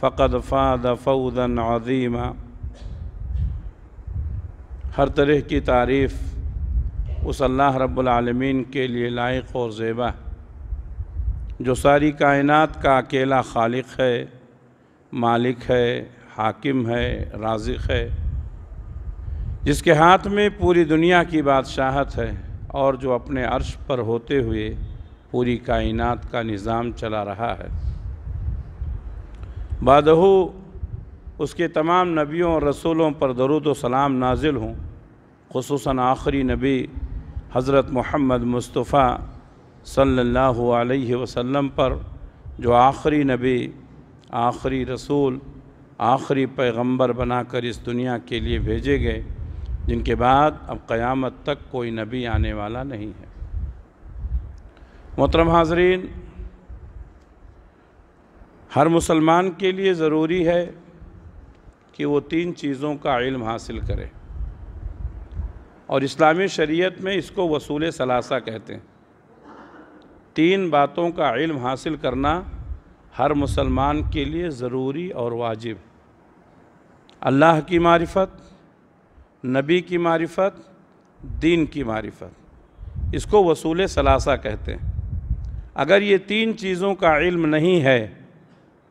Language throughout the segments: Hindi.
फ़कद फ़ाद फ़ौदन अजीमा हर तरह की तारीफ़ उस अल्लाह रब्लमीन के लिए लायक और ज़ेबा जो सारी कायनात का अकेला खालिक है मालिक है हाकिम है राजिक है जिसके हाथ में पूरी दुनिया की बादशाहत है और जो अपने अर्श पर होते हुए पूरी कायनात का निज़ाम चला रहा है बादहू उसके तमाम नबियों और रसूलों पर दरुद सलाम नाजिल हों खसूस आखिरी नबी हज़रत महमद मुस्तफ़ा सल्लल्लाहु अलैहि वसल्लम पर जो आखिरी नबी आखिरी रसूल आखिरी पैगंबर बनाकर इस दुनिया के लिए भेजे गए जिनके बाद अब क़यामत तक कोई नबी आने वाला नहीं है मोहतरम हाजरीन हर मुसलमान के लिए ज़रूरी है कि वो तीन चीज़ों का इल्म हासिल करे और इस्लामी शरीयत में इसको वसूल सलासा कहते हैं तीन बातों का इल्म हासिल करना हर मुसलमान के लिए ज़रूरी और वाजिब अल्लाह की मारिफत नबी की मारिफत दीन की मारिफत इसको वसूल सलासा कहते हैं अगर ये तीन चीज़ों का इल्म नहीं है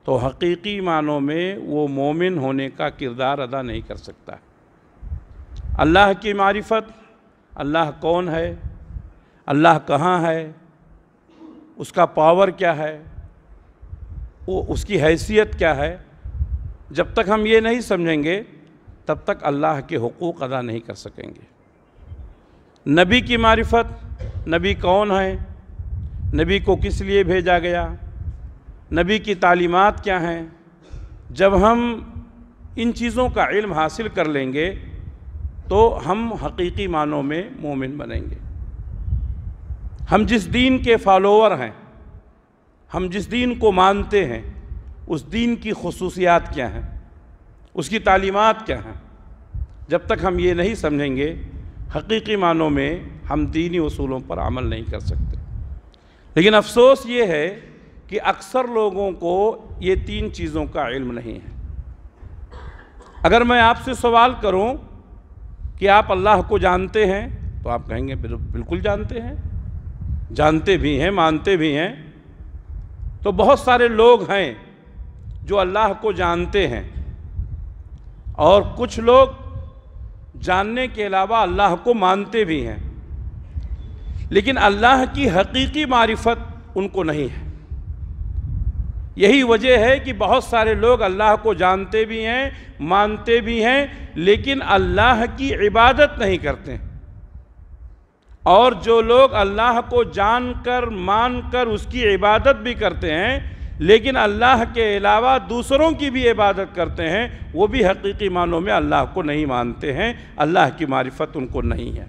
तो हकीकी मानों में वो मोमिन होने का किरदार अदा नहीं कर सकता अल्लाह की मारिफत अल्लाह कौन है अल्लाह कहाँ है उसका पावर क्या है वो उसकी हैसियत क्या है जब तक हम ये नहीं समझेंगे तब तक अल्लाह के हकूक़ अदा नहीं कर सकेंगे नबी की मारिफत नबी कौन है नबी को किस लिए भेजा गया नबी की तालीमात क्या हैं जब हम इन चीज़ों का इल्म हासिल कर लेंगे तो हम हकीकी मानों में मोमिन बनेंगे हम जिस दीन के फॉलोअर हैं हम जिस दीन को मानते हैं उस दीन की खसूसियात क्या हैं उसकी तालीमात क्या हैं जब तक हम ये नहीं समझेंगे हकीकी मानों में हम दीनी असूलों पर अमल नहीं कर सकते लेकिन अफसोस ये है कि अक्सर लोगों को ये तीन चीज़ों का इल्म नहीं है अगर मैं आपसे सवाल करूं कि आप अल्लाह को जानते हैं तो आप कहेंगे बिल्कुल जानते हैं जानते भी हैं मानते भी हैं तो बहुत सारे लोग हैं जो अल्लाह को जानते हैं और कुछ लोग जानने के अलावा अल्लाह को मानते भी हैं लेकिन अल्लाह की हकीकी मारिफत उनको नहीं है यही वजह है कि बहुत सारे लोग अल्लाह को जानते भी हैं मानते भी हैं लेकिन अल्लाह की इबादत नहीं करते और जो लोग अल्लाह को जानकर मानकर उसकी इबादत भी करते हैं लेकिन अल्लाह के अलावा दूसरों की भी इबादत करते हैं वो भी हकीकी मानों में अल्लाह को नहीं मानते हैं अल्लाह की मारिफत उनको नहीं है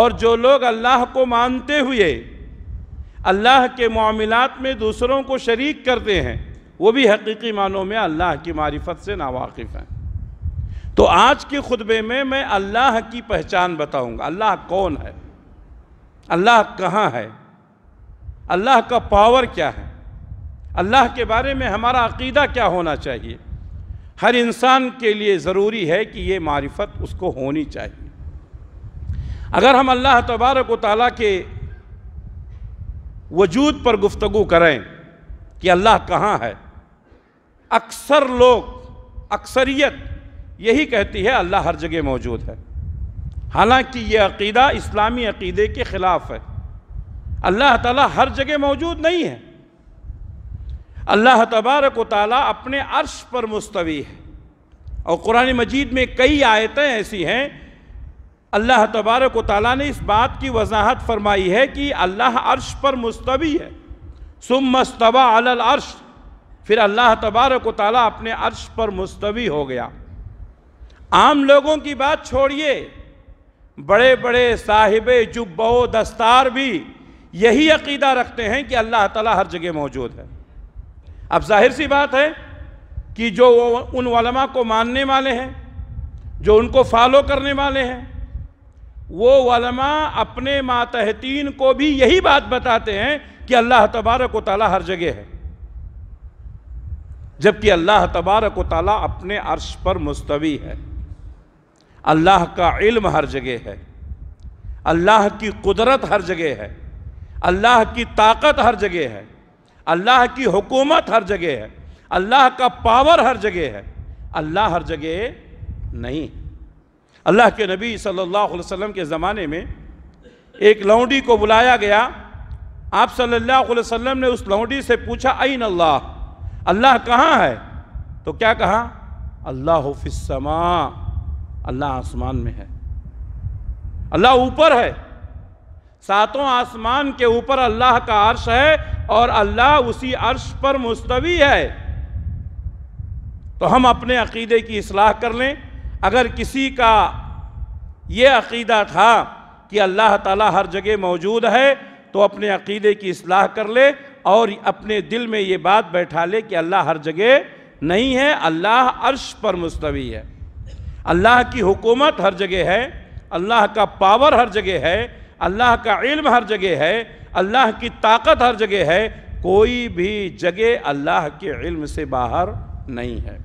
और जो लोग अल्लाह को मानते हुए अल्लाह के मामलत में दूसरों को शरीक करते हैं वो भी हकीकी मानों में अल्लाह की मारिफत से नावाकिफ़ हैं तो आज के खुतबे में मैं अल्लाह की पहचान बताऊंगा अल्लाह कौन है अल्लाह कहाँ है अल्लाह का पावर क्या है अल्लाह के बारे में हमारा अकीदा क्या होना चाहिए हर इंसान के लिए ज़रूरी है कि ये मारिफत उसको होनी चाहिए अगर हम अल्लाह तबारक वाली के वजूद पर गुफ्तगु करें कि अल्लाह कहाँ है अक्सर लोग अक्सरियत यही कहती है अल्लाह हर जगह मौजूद है हालांकि ये अकीदा इस्लामी अकीदे के ख़िलाफ़ है अल्लाह ताला हर जगह मौजूद नहीं है अल्लाह तबारक ताला अपने अर्श पर मुस्तवी है और कुरान मजीद में कई आयतें ऐसी हैं अल्लाह तबारक वाली ने इस बात की वजाहत फरमाई है कि अल्लाह अर्श पर मुस्तवी है सुम मस्तवा अल अर्श फिर अल्लाह तबारक वाली अपने अर्श पर मुस्तवी हो गया आम लोगों की बात छोड़िए बड़े बड़े साहिब जुब्बो दस्तार भी यही अकीदा रखते हैं कि अल्लाह ताला हर जगह मौजूद है अब जाहिर सी बात है कि जो उन को मानने वाले हैं जो उनको फॉलो करने वाले हैं वो वलमा अपने मातहतीन को भी यही बात बताते हैं कि अल्लाह तबारक व हर जगह है जबकि अल्लाह तबारक व अपने अर्श पर मुस्तवी है अल्लाह का इल्म हर जगह है अल्लाह की कुदरत हर जगह है अल्लाह की ताकत हर जगह है अल्लाह की हुकूमत हर जगह है अल्लाह का पावर हर जगह है अल्लाह हर जगह नहीं है अल्लाह के नबी सल्लल्लाहु अलैहि वसल्लम के ज़माने में एक लौंडी को बुलाया गया आप सल्लल्लाहु अलैहि वसल्लम ने उस लौंडी से पूछा आइन अल्लाह अल्लाह कहाँ है तो क्या कहा अल्लाह फिसमा अल्लाह आसमान में है अल्लाह ऊपर है सातों आसमान के ऊपर अल्लाह का अर्श है और अल्लाह उसी अर्श पर मुस्तवी है तो हम अपने अकीदे की असलाह कर लें अगर किसी का ये अकीदा था कि अल्लाह ताला हर जगह मौजूद है तो अपने अकीदे की असलाह कर ले और अपने दिल में ये बात बैठा ले कि अल्लाह हर जगह नहीं है अल्लाह अर्श पर मुस्तवी है अल्लाह की हुकूमत हर जगह है अल्लाह का पावर हर जगह है अल्लाह का इल्म हर जगह है अल्लाह की ताकत हर जगह है कोई भी जगह अल्लाह के इल्म से बाहर नहीं है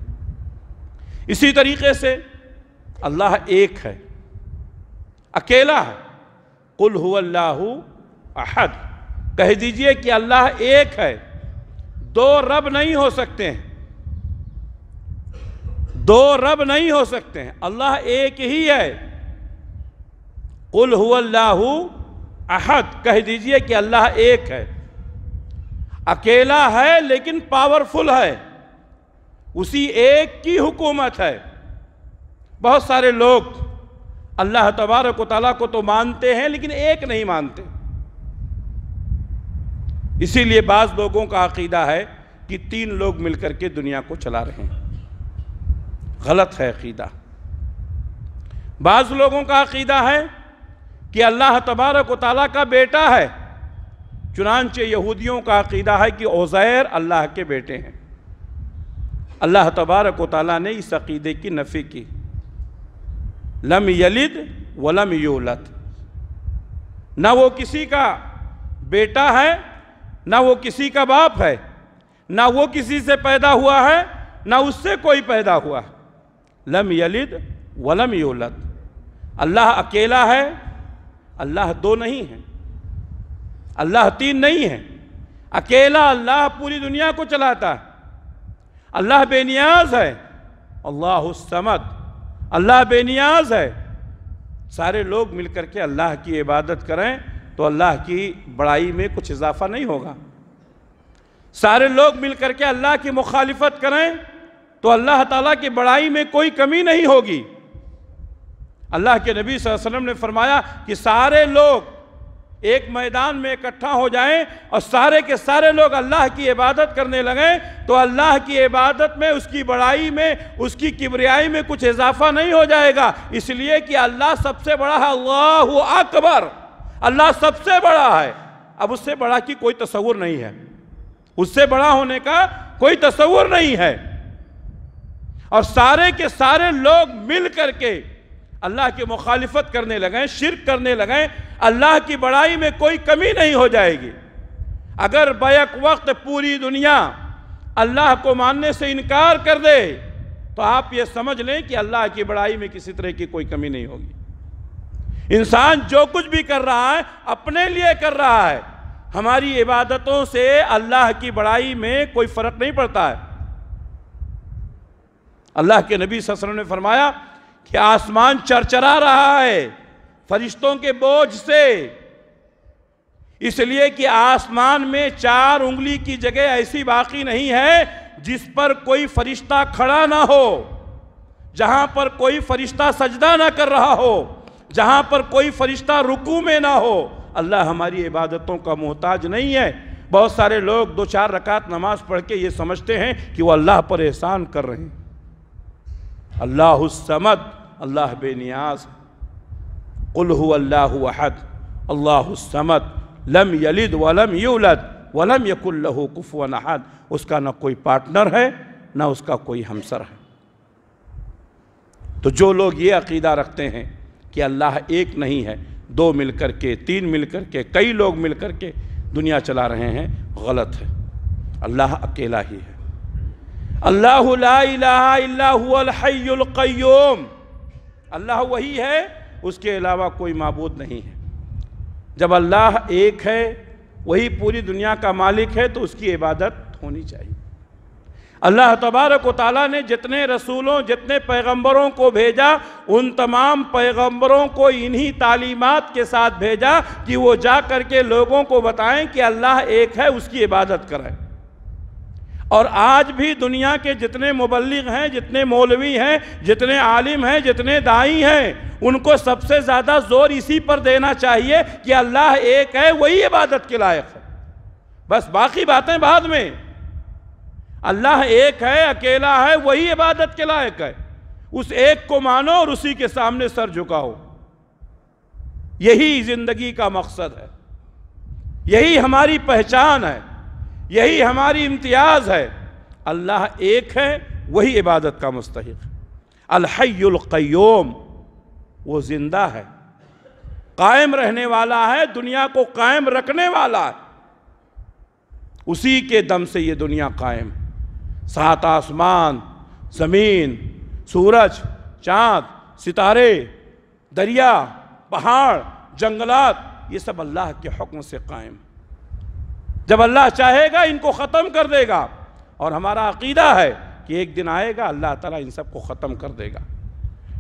इसी तरीके से अल्लाह एक है अकेला है कुल हुल्लाहु अहद कह दीजिए कि अल्लाह एक है दो रब नहीं हो सकते हैं दो रब नहीं हो सकते हैं अल्लाह एक ही है कुल हुल्लाहु अहद कह दीजिए कि अल्लाह एक है अकेला है लेकिन पावरफुल है उसी एक की हुकूमत है बहुत सारे लोग अल्लाह तबारक ताली को तो मानते हैं लेकिन एक नहीं मानते इसीलिए बाज़ लोगों का अकीदा है कि तीन लोग मिलकर के दुनिया को चला रहे हैं गलत है अकीदा बाज़ लोगों का अकीदा है कि अल्लाह तबारक तला का बेटा है चुनानचे यहूदियों का अकीदा है कि ओज़ैर अल्लाह के बेटे हैं अल्लाह तबारक ताली ने इस अकीदे की नफ़ी की लम यलिद वलम योलत ना वो किसी का बेटा है ना वो किसी का बाप है ना वो किसी से पैदा हुआ है ना उससे कोई पैदा हुआ लम यलिद वलम योलत अल्लाह अकेला है अल्लाह दो नहीं है अल्लाह तीन नहीं है अकेला अल्लाह पूरी दुनिया को चलाता है अल्लाह बेनियाज है अल्लाह समद अल्लाह बेनियाज है सारे लोग मिलकर के अल्लाह की इबादत करें तो अल्लाह की बड़ाई में कुछ इजाफा नहीं होगा सारे लोग मिलकर के अल्लाह की मुखालफत करें तो अल्लाह ताला की बड़ाई में कोई कमी नहीं होगी अल्लाह के नबी वसल्लम ने फरमाया कि सारे लोग एक मैदान में इकट्ठा हो जाए और सारे के सारे लोग अल्लाह की इबादत करने लगे तो अल्लाह की इबादत में उसकी बड़ाई में उसकी किबरियाई में कुछ इजाफा नहीं हो जाएगा इसलिए कि अल्लाह सबसे बड़ा है अल्लाह अकबर अल्लाह सबसे बड़ा है अब उससे बड़ा की कोई तस्वूर नहीं है उससे बड़ा होने का कोई तस्वूर नहीं है और सारे के सारे लोग मिल करके के अल्लाह की मुखालफत करने लगें शिरक करने लगें अल्लाह की बड़ाई में कोई कमी नहीं हो जाएगी अगर बैक वक्त पूरी दुनिया अल्लाह को मानने से इनकार कर दे तो आप ये समझ लें कि अल्लाह की बड़ाई में किसी तरह की कोई कमी नहीं होगी इंसान जो कुछ भी कर रहा है अपने लिए कर रहा है हमारी इबादतों से अल्लाह की बड़ाई में कोई फर्क नहीं पड़ता है अल्लाह के नबी ससर ने फरमाया कि आसमान चरचरा रहा है फरिश्तों के बोझ से इसलिए कि आसमान में चार उंगली की जगह ऐसी बाकी नहीं है जिस पर कोई फरिश्ता खड़ा ना हो जहां पर कोई फरिश्ता सजदा ना कर रहा हो जहां पर कोई फरिश्ता रुकू में ना हो अल्लाह हमारी इबादतों का मोहताज नहीं है बहुत सारे लोग दो चार रकात नमाज पढ़ के ये समझते हैं कि वो अल्लाह पर एहसान कर रहे हैं अल्लाह समद अल्लाह बेनियाज कुल्हु अल्लाह अहद समद लम यलिद वलम यूलद वलम यकुल्लहु कुफवन अहद उसका ना कोई पार्टनर है ना उसका कोई हमसर है तो जो लोग ये अकीदा रखते हैं कि अल्लाह एक नहीं है दो मिलकर के तीन मिलकर के कई लोग मिलकर के दुनिया चला रहे हैं गलत है अल्लाह अकेला ही है अल्लाहल्लाम अल्लाह वही है उसके अलावा कोई मबूद नहीं है जब अल्लाह एक है वही पूरी दुनिया का मालिक है तो उसकी इबादत होनी चाहिए अल्लाह तबारक ताली ने जितने रसूलों जितने पैगंबरों को भेजा उन तमाम पैगंबरों को इन्हीं तालीमत के साथ भेजा कि वो जा करके लोगों को बताएं कि अल्लाह एक है उसकी इबादत करें और आज भी दुनिया के जितने मुबलिक हैं जितने मौलवी हैं जितने आलिम हैं जितने दाई हैं उनको सबसे ज़्यादा जोर इसी पर देना चाहिए कि अल्लाह एक है वही इबादत के लायक है बस बाकी बातें बाद में अल्लाह एक है अकेला है वही इबादत के लायक है उस एक को मानो और उसी के सामने सर झुकाओ यही ज़िंदगी का मकसद है यही हमारी पहचान है यही हमारी इम्तियाज़ है अल्लाह एक है वही इबादत का मुस्तक अलहैक्यूम वो ज़िंदा है कायम रहने वाला है दुनिया को कायम रखने वाला है उसी के दम से ये दुनिया कायम सात आसमान ज़मीन सूरज चाँद सितारे दरिया पहाड़ जंगलात ये सब अल्लाह के हुक्म से कायम है जब अल्लाह चाहेगा इनको ख़त्म कर देगा और हमारा अकीदा है कि एक दिन आएगा अल्लाह ताला इन सबको ख़त्म कर देगा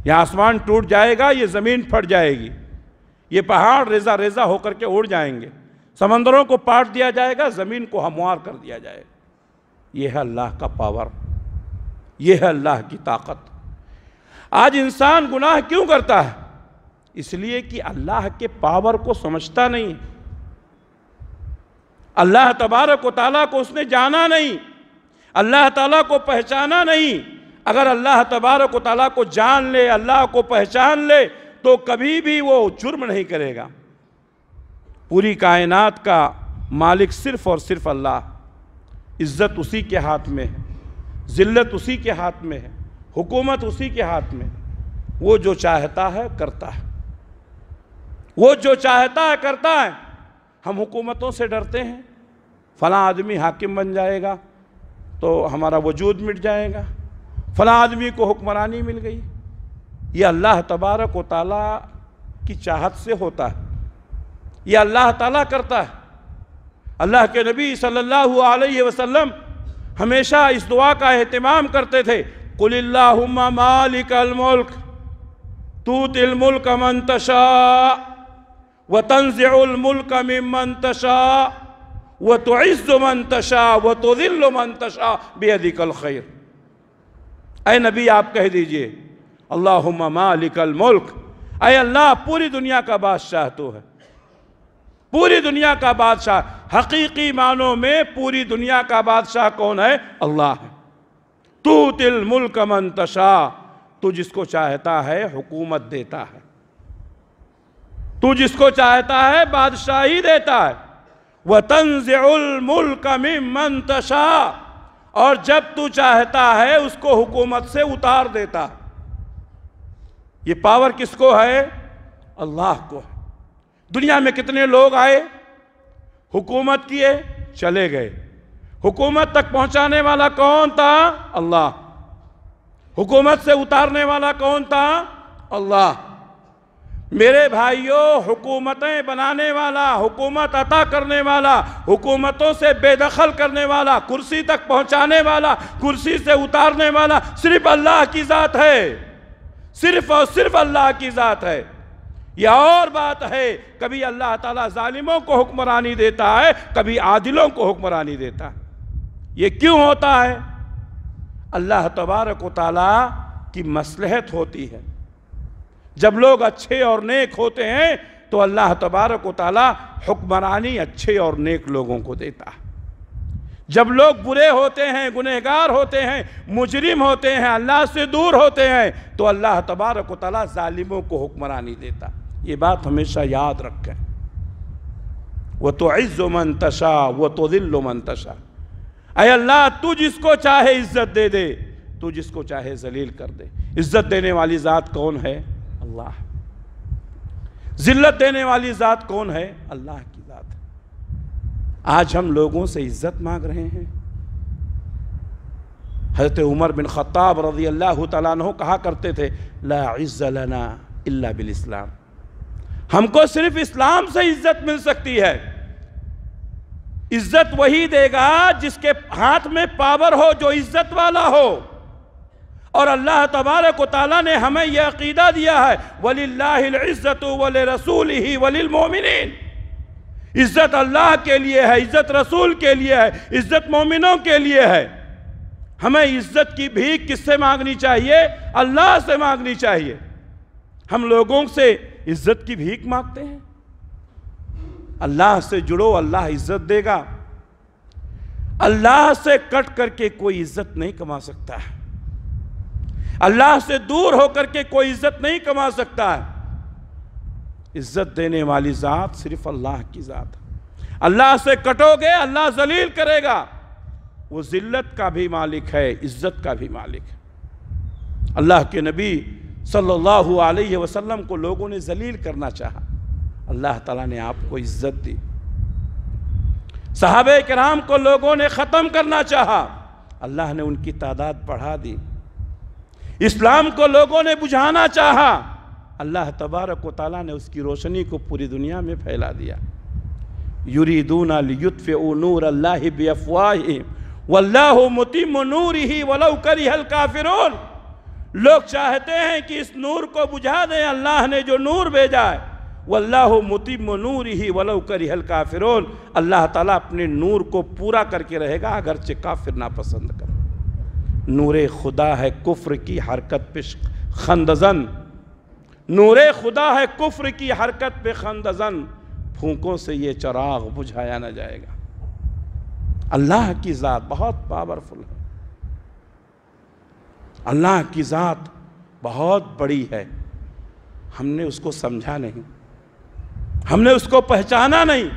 यह आसमान टूट जाएगा ये ज़मीन फट जाएगी ये पहाड़ रेजा रेजा होकर के उड़ जाएंगे समंदरों को पाट दिया जाएगा ज़मीन को हमवार कर दिया जाएगा यह है अल्लाह का पावर यह है अल्लाह की ताकत आज इंसान गुनाह क्यों करता है इसलिए कि अल्लाह के पावर को समझता नहीं है अल्लाह तबारक ताली को उसने जाना नहीं अल्लाह ताला को पहचाना नहीं अगर अल्लाह तबारक ताली को जान ले अल्लाह को पहचान ले तो कभी भी वो जुर्म नहीं करेगा पूरी कायनात का मालिक सिर्फ और सिर्फ अल्लाह इज़्ज़त उसी के हाथ में है ज़िल्लत उसी के हाथ में है हुकूमत उसी के हाथ में वो जो चाहता है करता है वो जो चाहता है करता है हम हुकूमतों से डरते हैं फ़ला आदमी हाकिम बन जाएगा तो हमारा वजूद मिट जाएगा फ़ला आदमी को हुक्मरानी मिल गई ये अल्लाह तबारक व ताली की चाहत से होता है ये अल्लाह ताला करता है अल्लाह के नबी सल्लल्लाहु अलैहि वसल्लम हमेशा इस दुआ का अहतमाम करते थे कुल्ला मालिक अलमुल्क तू तिलमुल्क मंतशा व तंज़ुलमुल्क ममन मंतशा व तो इज्ज़ मंतशा व तो दिल्लुमन तशा बेदिकल खैर अय नबी आप कह दीजिए अल्लाह मालिकल मुल्क अय अल्लाह पूरी दुनिया का बादशाह तो है पूरी दुनिया का बादशाह हकीकी मानों में पूरी दुनिया का बादशाह कौन है अल्लाह है तू तिल मुल्क मंतशा तशा तू जिसको चाहता है हुकूमत देता है तू जिसको चाहता है बादशाह ही देता है वह तंजुल्मुल्क मन तशा और जब तू चाहता है उसको हुकूमत से उतार देता है ये पावर किसको है अल्लाह को है दुनिया में कितने लोग आए हुकूमत किए चले गए हुकूमत तक पहुंचाने वाला कौन था अल्लाह हुकूमत से उतारने वाला कौन था अल्लाह मेरे भाइयों हुकूमतें बनाने वाला हुकूमत अता करने वाला हुकूमतों से बेदखल करने वाला कुर्सी तक पहुंचाने वाला कुर्सी से उतारने वाला सिर्फ अल्लाह की ज़ात है सिर्फ और सिर्फ अल्लाह की ज़ात है यह और बात है कभी अल्लाह ताला जालिमों को हुक्मरानी देता है कभी आदिलों को हुक्मरानी देता है ये क्यों होता है अल्लाह तबारक वाली की मसलहत होती है जब लोग अच्छे और नेक होते हैं तो अल्लाह तबारक वाली हुक्मरानी अच्छे और नेक लोगों को देता है जब लोग बुरे होते हैं गुनहगार होते हैं मुजरिम होते हैं अल्लाह से दूर होते हैं तो अल्लाह तबारक वाली ालिमों को हुक्मरानी देता ये बात हमेशा याद रखें वह तो इज़्ज़ो मंतशा वह तो दिल्लो मंतशा अरे अल्लाह तू जिसको चाहे इज्जत दे दे तू जिसको चाहे जलील कर दे इज्जत देने वाली ज़ात कौन है अल्लाह जिल्लत देने वाली ज़ात कौन है अल्लाह की ज़ात आज हम लोगों से इज्जत मांग रहे हैं हजरत उमर बिन ख़त्ताब रजी अल्लाह तु कहा करते थे ला इल्ला बिल इस्लाम हमको सिर्फ इस्लाम से इज्जत मिल सकती है इज्जत वही देगा जिसके हाथ में पावर हो जो इज्जत वाला हो और अल्लाह तबारक ताली ने हमें यह अकीदा दिया है वलीज़्ज़त वल रसूल ही वलिलमोमिन इज़्ज़त अल्लाह के लिए है इज़्ज़त रसूल के लिए है इज़्ज़त मोमिनों के लिए है हमें इज़्ज़त की भीख किससे मांगनी चाहिए अल्लाह से मांगनी चाहिए हम लोगों से इज़्ज़त की भीख मांगते हैं अल्लाह से जुड़ो अल्लाह इज़्ज़त देगा अल्लाह से कट करके कोई इज़्ज़त नहीं कमा सकता है अल्लाह से दूर होकर के कोई इज्जत नहीं कमा सकता है इज्जत देने वाली ज़ात सिर्फ अल्लाह की ज़ात है अल्लाह से कटोगे अल्लाह जलील करेगा वो ज़िल्लत का भी मालिक है इज्जत का भी मालिक है अल्लाह के नबी सल्लल्लाहु अलैहि वसल्लम को लोगों ने जलील करना चाहा अल्लाह ताला ने आपको इज्जत दी साहब कराम को लोगों ने ख़त्म करना चाहा अल्लाह ने उनकी तादाद बढ़ा दी इस्लाम को लोगों ने बुझाना चाहा अल्लाह तबारक वाली ने उसकी रोशनी को पूरी दुनिया में फैला दिया यूरीदून नूर अल्लाह बेअफ़वाहिम वल्लाह नूर ही वलव करी हल्का काफिरून लोग चाहते हैं कि इस नूर को बुझा दें अल्लाह ने जो नूर भेजा है वल्लाह मुतिम नूर ही वलव करी हल काफिरून अल्लाह ताला अपने नूर को पूरा करके रहेगा अगरचे काफिर पसंद कर नूर खुदा है कुफ्र की हरकत पे खंदजन नूर खुदा है कुफ्र की हरकत पे खंदजन फूकों से ये चराग बुझाया ना जाएगा अल्लाह की ज़ात बहुत पावरफुल है अल्लाह की ज़ात बहुत बड़ी है हमने उसको समझा नहीं हमने उसको पहचाना नहीं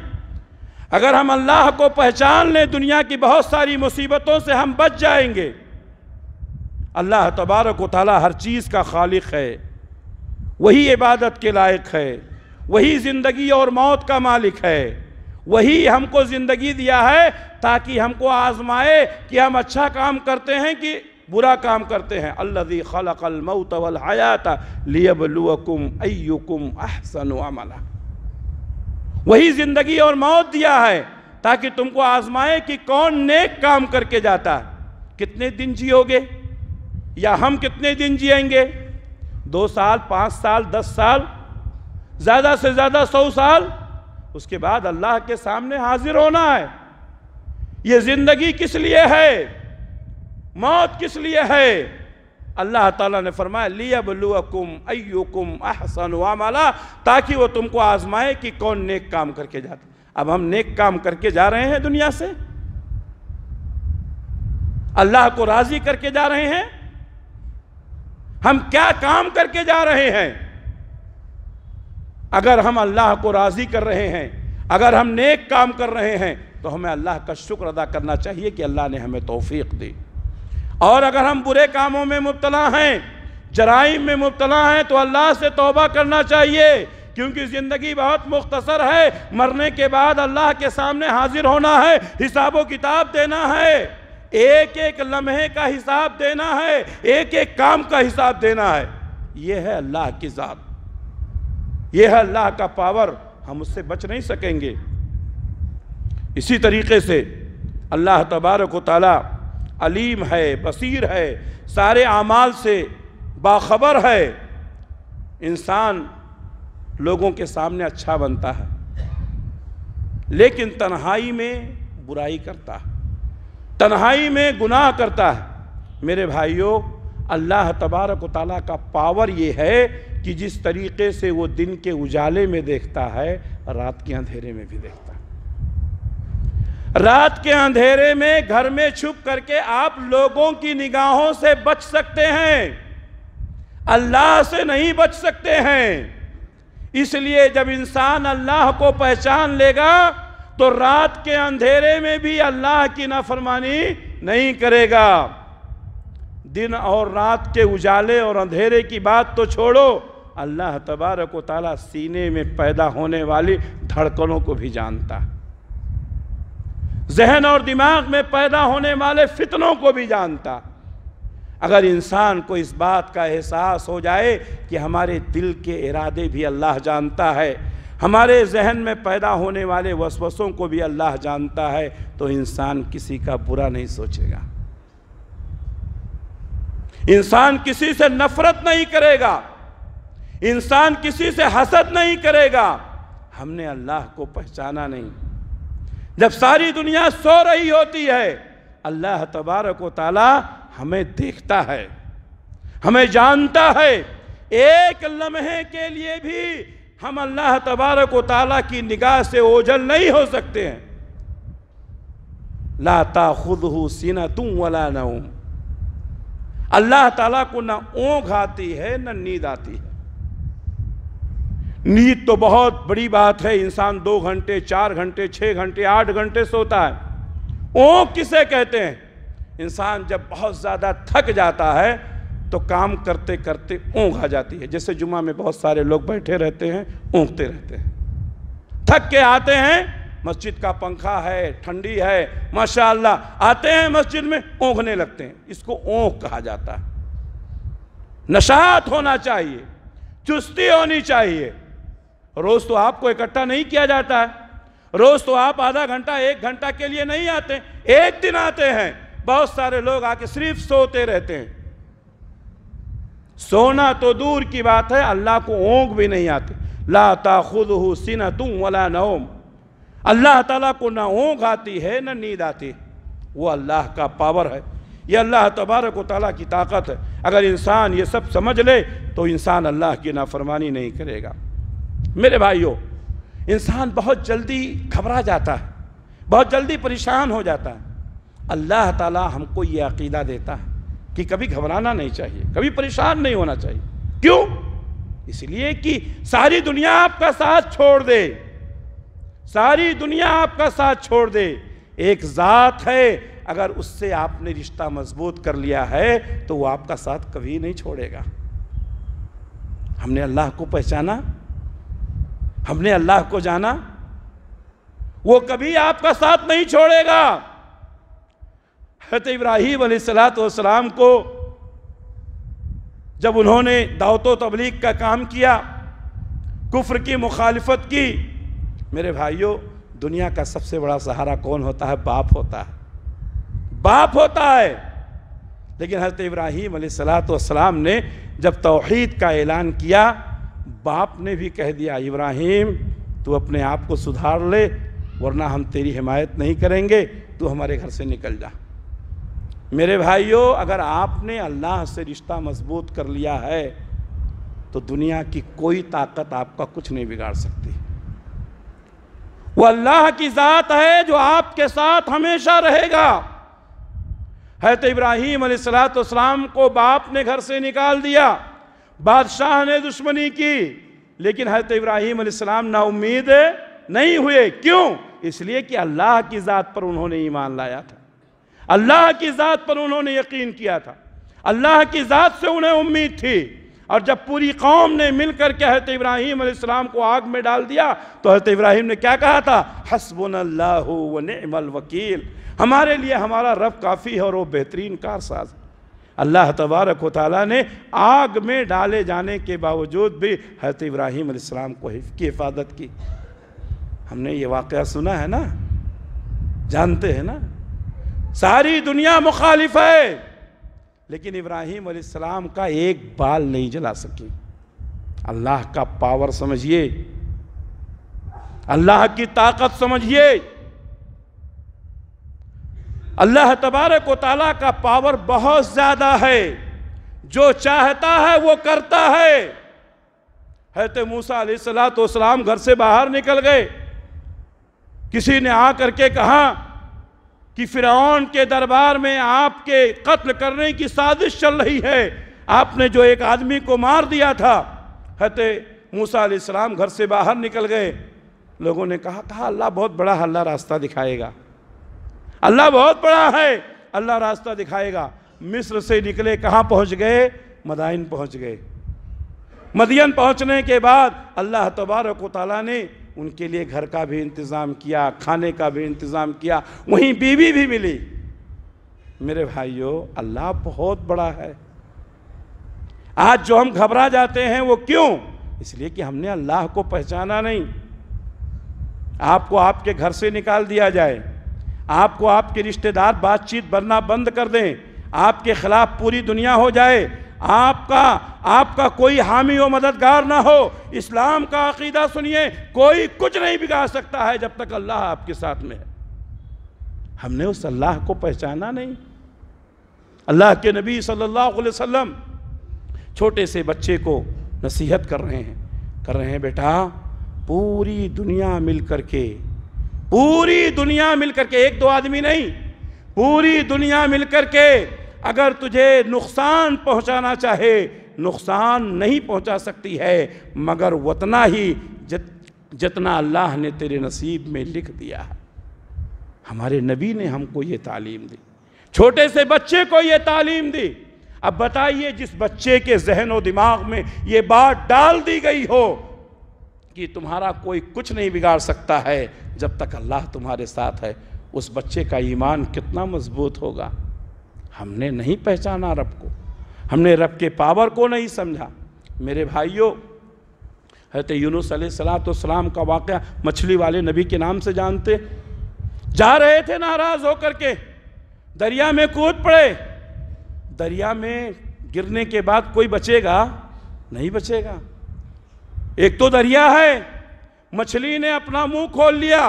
अगर हम अल्लाह को पहचान लें दुनिया की बहुत सारी मुसीबतों से हम बच जाएंगे अल्लाह तबारक वाली हर चीज़ का खालिक है वही इबादत के लायक है वही ज़िंदगी और मौत का मालिक है वही हमको ज़िंदगी दिया है ताकि हमको आजमाए कि हम अच्छा काम करते हैं कि बुरा काम करते हैं अल्लाजी खलकलमतवल हयात लियबलुकुम अयुकुम अहसन अमला वही ज़िंदगी और मौत दिया है ताकि तुमको आजमाए कि कौन नेक काम करके जाता है कितने दिन जियोगे या हम कितने दिन जिएंगे दो साल पाँच साल दस साल ज़्यादा से ज़्यादा सौ साल उसके बाद अल्लाह के सामने हाजिर होना है ये ज़िंदगी किस लिए है मौत किस लिए है अल्लाह ताला ने फरमाया लियबलुअकुम अयुकुम अहसन वामला ताकि वो तुमको आजमाए कि कौन नेक काम करके जाता अब हम नेक काम करके जा रहे हैं दुनिया से अल्लाह को राज़ी करके जा रहे हैं हम क्या काम करके जा रहे हैं अगर हम अल्लाह को राज़ी कर रहे हैं अगर हम नेक काम कर रहे हैं तो हमें अल्लाह का शुक्र अदा करना चाहिए कि अल्लाह ने हमें तोफीक दी और अगर हम बुरे कामों में मुबतला हैं जराइम में मुबतला हैं तो अल्लाह से तोबा करना चाहिए क्योंकि ज़िंदगी बहुत मुख्तसर है मरने के बाद अल्लाह के सामने हाजिर होना है हिसाबो किताब देना है एक एक लम्हे का हिसाब देना है एक एक काम का हिसाब देना है यह है अल्लाह की ज़ात यह है अल्लाह का पावर हम उससे बच नहीं सकेंगे इसी तरीके से अल्लाह तबारक ताली अलीम है बसीर है सारे आमाल से बाखबर है इंसान लोगों के सामने अच्छा बनता है लेकिन तन्हाई में बुराई करता है तन्हाई में गुनाह करता है मेरे भाइयों अल्लाह तबारक ताली का पावर ये है कि जिस तरीके से वो दिन के उजाले में देखता है रात के अंधेरे में भी देखता है रात के अंधेरे में घर में छुप करके आप लोगों की निगाहों से बच सकते हैं अल्लाह से नहीं बच सकते हैं इसलिए जब इंसान अल्लाह को पहचान लेगा तो रात के अंधेरे में भी अल्लाह की नाफरमानी नहीं करेगा दिन और रात के उजाले और अंधेरे की बात तो छोड़ो अल्लाह तबारक वाली सीने में पैदा होने वाली धड़कनों को भी जानता जहन और दिमाग में पैदा होने वाले फितनों को भी जानता अगर इंसान को इस बात का एहसास हो जाए कि हमारे दिल के इरादे भी अल्लाह जानता है हमारे जहन में पैदा होने वाले वसवसों को भी अल्लाह जानता है तो इंसान किसी का बुरा नहीं सोचेगा इंसान किसी से नफरत नहीं करेगा इंसान किसी से हसद नहीं करेगा हमने अल्लाह को पहचाना नहीं जब सारी दुनिया सो रही होती है अल्लाह तबारक ताला हमें देखता है हमें जानता है एक लम्हे के लिए भी हम अल्लाह तबारक ताली की निगाह से ओझल नहीं हो सकते हैं लाता खुद हूँ सीना तुम वला नऊम अल्लाह ताला को ना ऊँख आती है ना नींद आती है नींद तो बहुत बड़ी बात है इंसान दो घंटे चार घंटे छह घंटे आठ घंटे सोता है ऊँख किसे कहते हैं इंसान जब बहुत ज़्यादा थक जाता है तो काम करते करते ऊँघ आ जाती है जैसे जुमा में बहुत सारे लोग बैठे रहते हैं ऊँघते रहते हैं थक के आते हैं मस्जिद का पंखा है ठंडी है माशाल्लाह आते हैं मस्जिद में ऊँघने लगते हैं इसको ऊँघ कहा जाता है नशात होना चाहिए चुस्ती होनी चाहिए रोज़ तो आपको इकट्ठा नहीं किया जाता है रोज़ तो आप आधा घंटा एक घंटा के लिए नहीं आते एक दिन आते हैं बहुत सारे लोग आके सिर्फ सोते रहते हैं सोना तो दूर की बात है अल्लाह को ओंग भी नहीं आती ला ता खुद हो सिना तुम न ओम अल्लाह ताला को ना ओंग आती है ना नींद आती वो अल्लाह का पावर है ये अल्लाह तबारक ताली की ताकत है अगर इंसान ये सब समझ ले तो इंसान अल्लाह की नाफरमानी नहीं करेगा मेरे भाइयों इंसान बहुत जल्दी घबरा जाता है बहुत जल्दी परेशान हो जाता है अल्लाह ताला हमको ये अकीदा देता है कि कभी घबराना नहीं चाहिए कभी परेशान नहीं होना चाहिए क्यों इसलिए कि सारी दुनिया आपका साथ छोड़ दे सारी दुनिया आपका साथ छोड़ दे एक जात है अगर उससे आपने रिश्ता मजबूत कर लिया है तो वो आपका साथ कभी नहीं छोड़ेगा हमने अल्लाह को पहचाना हमने अल्लाह को जाना वो कभी आपका साथ नहीं छोड़ेगा हत इब्राहिम सलाम को जब उन्होंने दावत तबलीग का काम किया कुफ्र की मुखालफत की मेरे भाइयों दुनिया का सबसे बड़ा सहारा कौन होता है बाप होता है बाप होता है लेकिन हज़रत इब्राहीम सलाम ने जब तोहद का ऐलान किया बाप ने भी कह दिया इब्राहिम तू अपने आप को सुधार ले वरना हम तेरी हिमायत नहीं करेंगे तू हमारे घर से निकल जा मेरे भाइयों अगर आपने अल्लाह से रिश्ता मजबूत कर लिया है तो दुनिया की कोई ताकत आपका कुछ नहीं बिगाड़ सकती वो अल्लाह की ज़ात है जो आपके साथ हमेशा रहेगा है तो इब्राहिम सलाम को बाप ने घर से निकाल दिया बादशाह ने दुश्मनी की लेकिन हजरत इब्राहिम सलाम ना उम्मीद नहीं हुए क्यों इसलिए कि अल्लाह की ज़ात पर उन्होंने ईमान लाया था अल्लाह की ज़ात पर उन्होंने यकीन किया था अल्लाह की ज़ात से उन्हें उम्मीद थी और जब पूरी कौम ने मिलकर के हजरत इब्राहिम अलैहिस्सलाम को आग में डाल दिया तो हजरत इब्राहिम ने क्या कहा था हसबन नमल वकील हमारे लिए हमारा रब काफ़ी है और वो बेहतरीन कारसाज है अल्लाह तबारक वाली ने आग में डाले जाने के बावजूद भी हजरत इब्राहिम अलैहिस्सलाम को की हिफाजत की हमने ये वाक़ सुना है ना जानते हैं ना सारी दुनिया मुखालिफ है लेकिन इब्राहिम सलाम का एक बाल नहीं जला सकी अल्लाह का पावर समझिए अल्लाह की ताकत समझिए अल्लाह तबारक ताला का पावर बहुत ज़्यादा है जो चाहता है वो करता है हजरत मूसा सलाम घर से बाहर निकल गए किसी ने आ करके कहा कि फिर के दरबार में आपके कत्ल करने की साजिश चल रही है आपने जो एक आदमी को मार दिया था हते मूसा इस्लाम घर से बाहर निकल गए लोगों ने कहा कहा अल्लाह बहुत बड़ा अल्लाह रास्ता दिखाएगा अल्लाह बहुत बड़ा है अल्लाह रास्ता दिखाएगा मिस्र से निकले कहाँ पहुँच गए मदाइन पहुँच गए मदियन पहुँचने के बाद अल्लाह तबारक ताली ने उनके लिए घर का भी इंतज़ाम किया खाने का भी इंतज़ाम किया वहीं बीवी भी मिली मेरे भाइयों अल्लाह बहुत बड़ा है आज जो हम घबरा जाते हैं वो क्यों इसलिए कि हमने अल्लाह को पहचाना नहीं आपको आपके घर से निकाल दिया जाए आपको आपके रिश्तेदार बातचीत बनना बंद कर दें आपके खिलाफ पूरी दुनिया हो जाए आपका आपका कोई हामी व मददगार ना हो इस्लाम का अकीदा सुनिए कोई कुछ नहीं बिगाड़ सकता है जब तक अल्लाह आपके साथ में है हमने उस अल्लाह को पहचाना नहीं अल्लाह के नबी सल्लल्लाहु अलैहि वसल्लम छोटे से बच्चे को नसीहत कर रहे हैं कर रहे हैं बेटा पूरी दुनिया मिल कर के पूरी दुनिया मिल कर के एक दो आदमी नहीं पूरी दुनिया मिल कर के अगर तुझे नुकसान पहुंचाना चाहे नुकसान नहीं पहुंचा सकती है मगर उतना ही जित जितना अल्लाह ने तेरे नसीब में लिख दिया है हमारे नबी ने हमको ये तालीम दी छोटे से बच्चे को ये तालीम दी अब बताइए जिस बच्चे के जहन और दिमाग में ये बात डाल दी गई हो कि तुम्हारा कोई कुछ नहीं बिगाड़ सकता है जब तक अल्लाह तुम्हारे साथ है उस बच्चे का ईमान कितना मजबूत होगा हमने नहीं पहचाना रब को हमने रब के पावर को नहीं समझा मेरे भाइयों हजरत यूनुस सलाम का वाक़ मछली वाले नबी के नाम से जानते जा रहे थे नाराज़ होकर के दरिया में कूद पड़े दरिया में गिरने के बाद कोई बचेगा नहीं बचेगा एक तो दरिया है मछली ने अपना मुंह खोल लिया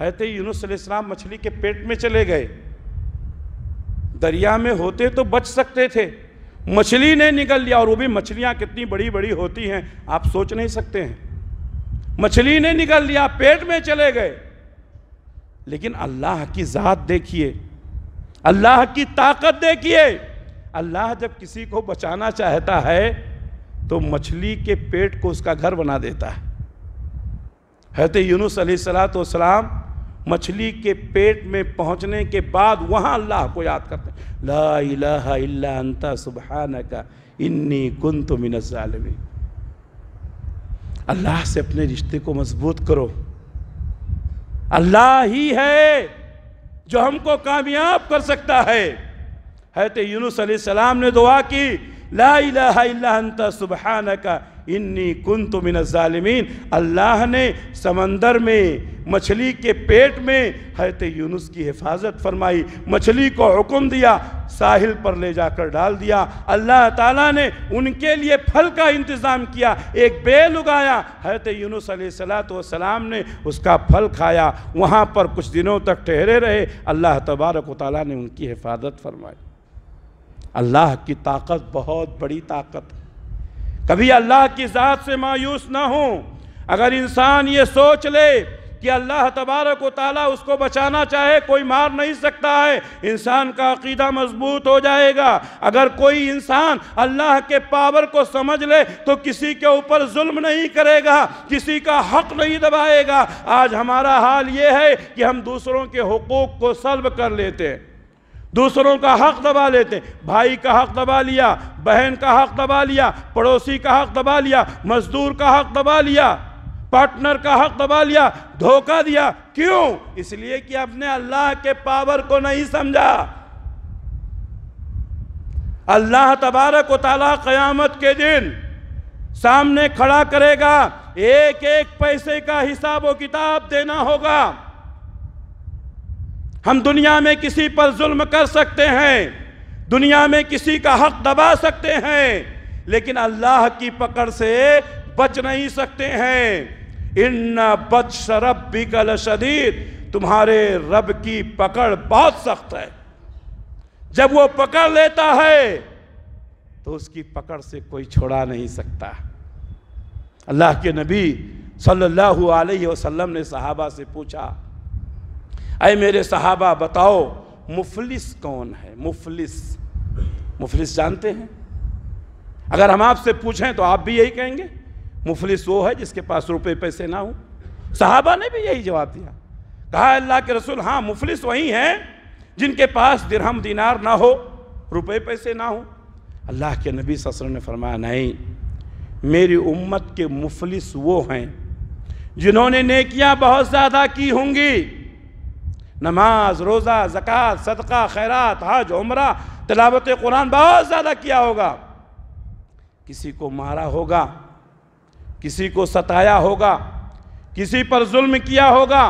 हजरत यूनुस मछली के पेट में चले गए दरिया में होते तो बच सकते थे मछली ने निकल लिया और वो भी मछलियाँ कितनी बड़ी बड़ी होती हैं आप सोच नहीं सकते हैं मछली ने निकल लिया पेट में चले गए लेकिन अल्लाह की ज़ात देखिए अल्लाह की ताकत देखिए अल्लाह जब किसी को बचाना चाहता है तो मछली के पेट को उसका घर बना देता है हैते यूनुस सलाम मछली के पेट में पहुंचने के बाद वहां अल्लाह को याद करते हैं सुबह न का इन्नी कुन तो मिनजालमी अल्लाह से अपने रिश्ते को मजबूत करो अल्लाह ही है जो हमको कामयाब कर सकता है है यूनुस सलाम ने दुआ की लाता सुबहाना का इन्नी कुन तुम मिनजालमीन अल्लाह ने समंदर में मछली के पेट में हैत यूनुस की हिफाजत फरमाई मछली को हुक्म दिया साहिल पर ले जाकर डाल दिया अल्लाह ताला ने उनके लिए फल का इंतज़ाम किया एक बेल उगाया हैत यूनुस सलाम ने उसका फल खाया वहाँ पर कुछ दिनों तक ठहरे रहे अल्लाह तबारक ताली ने उनकी हिफाजत फरमाई अल्लाह की ताकत बहुत बड़ी ताकत है कभी अल्लाह की ज़ात से मायूस ना हो अगर इंसान ये सोच ले कि अल्लाह तबारक ताली उसको बचाना चाहे कोई मार नहीं सकता है इंसान का अकीदा मजबूत हो जाएगा अगर कोई इंसान अल्लाह के पावर को समझ ले तो किसी के ऊपर जुल्म नहीं करेगा किसी का हक नहीं दबाएगा आज हमारा हाल ये है कि हम दूसरों के हकूक़ को सल्ब कर लेते हैं दूसरों का हक दबा लेते हैं भाई का हक दबा लिया बहन का हक दबा लिया पड़ोसी का हक दबा लिया मजदूर का हक दबा लिया पार्टनर का हक दबा लिया धोखा दिया क्यों इसलिए कि आपने अल्लाह के पावर को नहीं समझा अल्लाह तबारक वाली क़यामत के दिन सामने खड़ा करेगा एक एक पैसे का हिसाब व किताब देना होगा हम दुनिया में किसी पर जुल्म कर सकते हैं दुनिया में किसी का हक दबा सकते हैं लेकिन अल्लाह की पकड़ से बच नहीं सकते हैं इन बदश रबी कल शदीद तुम्हारे रब की पकड़ बहुत सख्त है जब वो पकड़ लेता है तो उसकी पकड़ से कोई छोड़ा नहीं सकता अल्लाह के नबी सल्लल्लाहु अलैहि वसल्लम ने सहाबा से पूछा अरे मेरे सहाबा बताओ मुफलिस कौन है मुफलिस मुफलिस जानते हैं अगर हम आपसे पूछें तो आप भी यही कहेंगे मुफलिस वो है जिसके पास रुपए पैसे ना हो साहबा ने भी यही जवाब दिया कहा अल्लाह के रसूल हाँ मुफलिस वही हैं जिनके पास दिरहम दिनार ना हो रुपए पैसे ना हो अल्लाह के नबी ससर ने फरमाया नहीं मेरी उम्मत के मुफलिस वो हैं जिन्होंने नेकियां बहुत ज़्यादा की होंगी नमाज रोज़ा जक़ात सदका खैरात हज उमरा तलावत कुरान बहुत ज़्यादा किया होगा किसी को मारा होगा किसी को सताया होगा किसी पर जुल्म किया होगा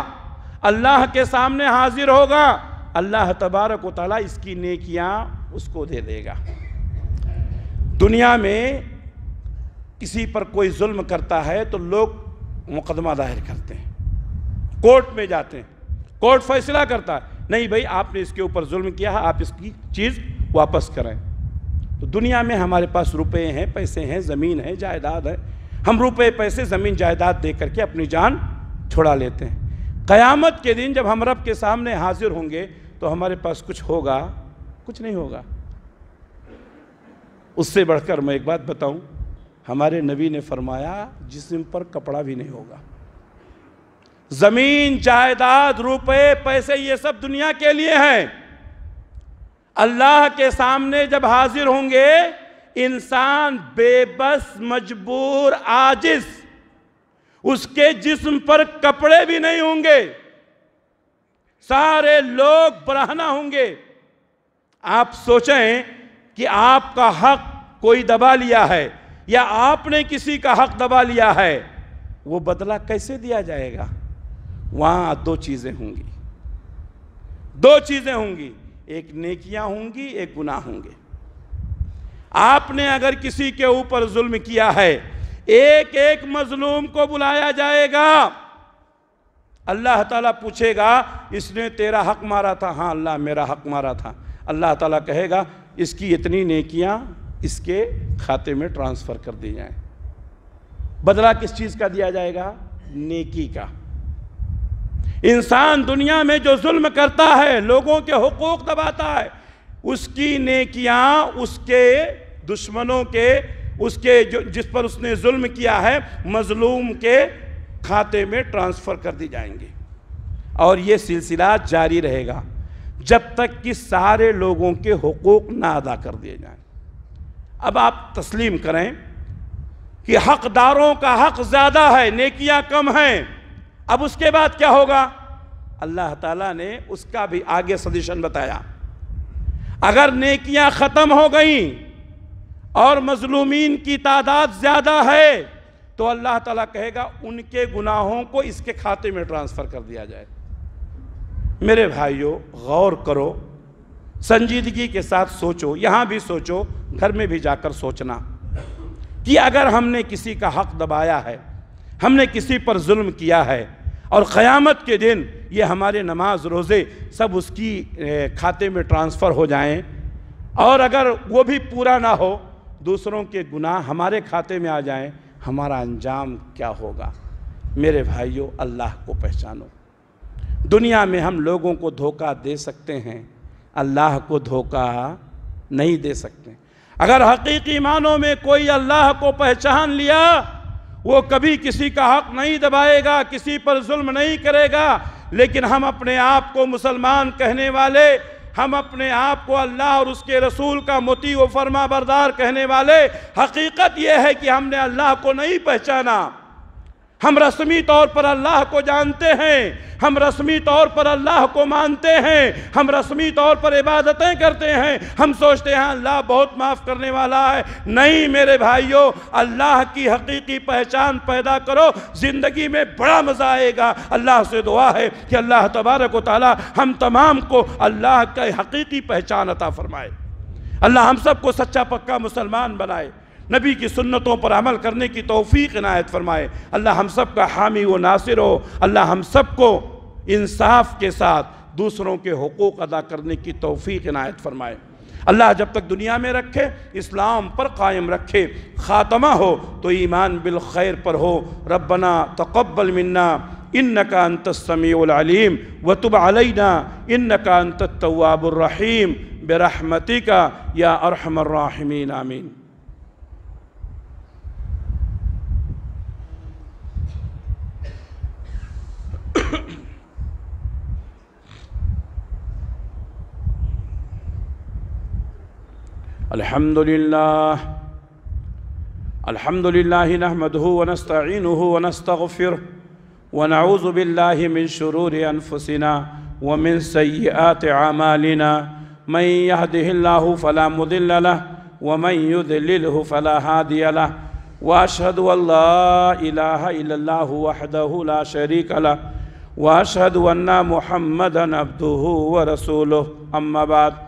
अल्लाह के सामने हाजिर होगा अल्लाह तबारक वाली इसकी नेकियां उसको दे देगा दुनिया में किसी पर कोई जुल्म करता है तो लोग मुकदमा दायर करते हैं कोर्ट में जाते हैं कोर्ट फैसला करता है नहीं भाई आपने इसके ऊपर जुल्म किया है आप इसकी चीज़ वापस करें तो दुनिया में हमारे पास रुपए हैं पैसे हैं ज़मीन है जायदाद है हम रुपए पैसे ज़मीन जायदाद दे करके अपनी जान छुड़ा लेते हैं क़यामत के दिन जब हम रब के सामने हाजिर होंगे तो हमारे पास कुछ होगा कुछ नहीं होगा उससे बढ़कर मैं एक बात बताऊं हमारे नबी ने फरमाया जिसम पर कपड़ा भी नहीं होगा जमीन जायदाद रुपए पैसे ये सब दुनिया के लिए हैं अल्लाह के सामने जब हाजिर होंगे इंसान बेबस मजबूर आजिस उसके जिस्म पर कपड़े भी नहीं होंगे सारे लोग बरहना होंगे आप सोचें कि आपका हक कोई दबा लिया है या आपने किसी का हक दबा लिया है वो बदला कैसे दिया जाएगा वहां दो चीजें होंगी दो चीजें होंगी एक नेकियां होंगी एक गुनाह होंगे आपने अगर किसी के ऊपर जुल्म किया है एक एक मजलूम को बुलाया जाएगा अल्लाह ताला पूछेगा इसने तेरा हक मारा था हाँ अल्लाह मेरा हक मारा था अल्लाह ताला कहेगा इसकी इतनी नेकियां इसके खाते में ट्रांसफ़र कर दी जाए बदला किस चीज़ का दिया जाएगा नेकी का इंसान दुनिया में जो जुल्म करता है लोगों के हकूक़ दबाता है उसकी नेकियां उसके दुश्मनों के उसके जो जिस पर उसने जुल्म किया है मजलूम के खाते में ट्रांसफ़र कर दी जाएंगी और ये सिलसिला जारी रहेगा जब तक कि सारे लोगों के हकूक़ ना अदा कर दिए जाएं अब आप तस्लीम करें कि हकदारों का हक ज़्यादा है नेकियां कम हैं अब उसके बाद क्या होगा अल्लाह ताला ने उसका भी आगे सजेशन बताया अगर नेकियां ख़त्म हो गई और मजलूमीन की तादाद ज़्यादा है तो अल्लाह ताला कहेगा उनके गुनाहों को इसके खाते में ट्रांसफ़र कर दिया जाए मेरे भाइयों गौर करो संजीदगी के साथ सोचो यहाँ भी सोचो घर में भी जाकर सोचना कि अगर हमने किसी का हक दबाया है हमने किसी पर जुल्म किया है और क़यामत के दिन ये हमारे नमाज रोज़े सब उसकी खाते में ट्रांसफ़र हो जाएं और अगर वो भी पूरा ना हो दूसरों के गुनाह हमारे खाते में आ जाएं हमारा अंजाम क्या होगा मेरे भाइयों अल्लाह को पहचानो दुनिया में हम लोगों को धोखा दे सकते हैं अल्लाह को धोखा नहीं दे सकते अगर हकीकी मानों में कोई अल्लाह को पहचान लिया वो कभी किसी का हक नहीं दबाएगा किसी पर जुल्म नहीं करेगा लेकिन हम अपने आप को मुसलमान कहने वाले हम अपने आप को अल्लाह और उसके रसूल का मोती व फरमा बरदार कहने वाले हकीकत यह है कि हमने अल्लाह को नहीं पहचाना हम रस्मी तौर पर अल्लाह को जानते हैं हम रस्मी तौर पर अल्लाह को मानते हैं हम रस्मी तौर पर इबादतें करते हैं हम सोचते हैं अल्लाह बहुत माफ़ करने वाला है नहीं मेरे भाइयों अल्लाह की हकीकी पहचान पैदा करो ज़िंदगी में बड़ा मज़ा आएगा अल्लाह से दुआ है कि अल्लाह तबारक ताली हम तमाम को अल्लाह का हकीकी पहचान अता फ़रमाए अल्लाह हम सबको सच्चा पक्का मुसलमान बनाए नबी की सुन्नतों पर अमल करने की तोफ़ी इनायत फरमाए अल्लाह हम सब का हामी व नासिर हो अल्लाह हम सब को इंसाफ के साथ दूसरों के हकूक़ अदा करने की तोफ़ी इनायत फरमाए अल्लाह जब तक दुनिया में रखे इस्लाम पर कायम रखे ख़ात्मा हो तो ईमान बिलखैर पर हो रबना तकबल मन्ना इन का अंतसमीम वतुब अलना इन का अंतवाबुलरहीम बरहमती का या अरहमर्राहमीन आमीन الحمد لله الحمد لله نحمده ونستعينه ونستغفره ونعوذ بالله من شرور أنفسنا ومن سيئات أعمالنا من يهده الله فلا مضل له ومن يذلله فلا هادي له وأشهد أن لا إله إلا الله وحده لا شريك له وأشهد أن محمدا عبده ورسوله أما بعد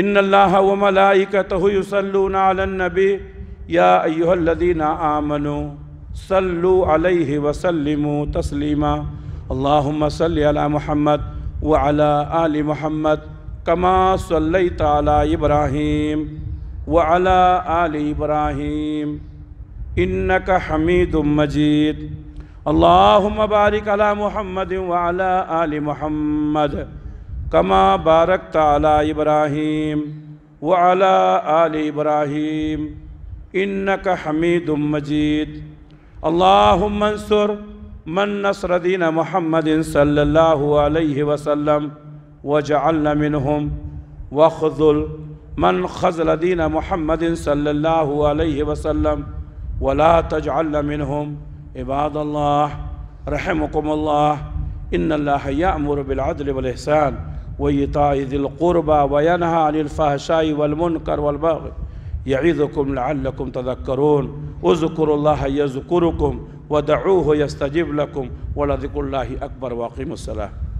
इन अल्लाह वमलाइकतुसल्लुनबी या अयोल्लदीना आमनु सल्लु अलैहि वसल्लिमु तस्लीमा अल्लाहुम्म सल्लि अला मुहम्मद व अला आलि मुहम्मद कमा सल्लैत अला इब्राहीम व अला आलि इब्राहीम इन्नक हमीदुम मजीद अल्लाहुम्म बारिक अला मुहम्मद व अला आलि मुहम्मद كما باركت على إبراهيم وعلى آل إبراهيم إنك حميد مجيد اللهم انصر من نصر دين محمد صلى الله عليه وسلم وجعلنا منهم واخذل من خذل دين محمد صلى الله عليه وسلم ولا تجعلنا منهم عباد الله رحمكم الله إن الله يأمر بالعدل والإحسان وإيتاء ذي القربى وينهى عن الفحشاء والمنكر والبغي يعظكم لعلكم تذكرون اذكروا الله يذكركم ودعوه يستجب لكم ولذكر الله أكبر وأقيموا الصلاة